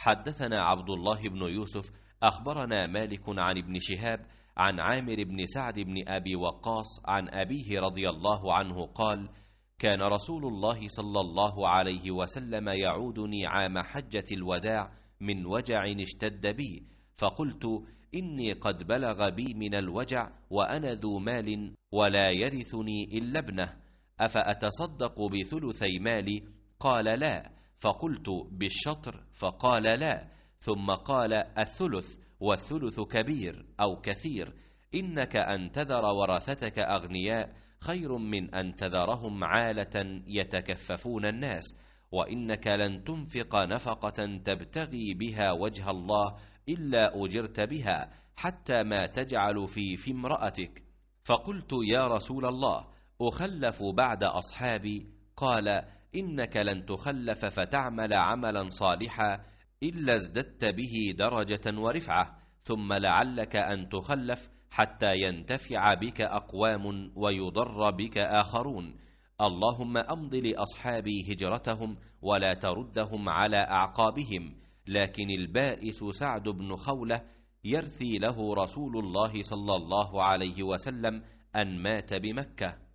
حدثنا عبد الله بن يوسف أخبرنا مالك عن ابن شهاب عن عامر بن سعد بن أبي وقاص عن أبيه رضي الله عنه قال كان رسول الله صلى الله عليه وسلم يعودني عام حجة الوداع من وجع اشتد بي فقلت إني قد بلغ بي من الوجع وأنا ذو مال ولا يرثني إلا ابنه أفأتصدق بثلثي مالي قال لا فقلت بالشطر فقال لا ثم قال الثلث والثلث كبير أو كثير إنك أن تذر ورثتك أغنياء خير من أن تذرهم عالة يتكففون الناس وإنك لن تنفق نفقة تبتغي بها وجه الله إلا أجرت بها حتى ما تجعل في في امرأتك فقلت يا رسول الله أخلف بعد أصحابي قال إنك لن تخلف فتعمل عملا صالحا إلا ازددت به درجة ورفعة ثم لعلك أن تخلف حتى ينتفع بك أقوام ويضر بك آخرون اللهم أمض لأصحابي هجرتهم ولا تردهم على أعقابهم لكن البائس سعد بن خولة يرثي له رسول الله صلى الله عليه وسلم أن مات بمكة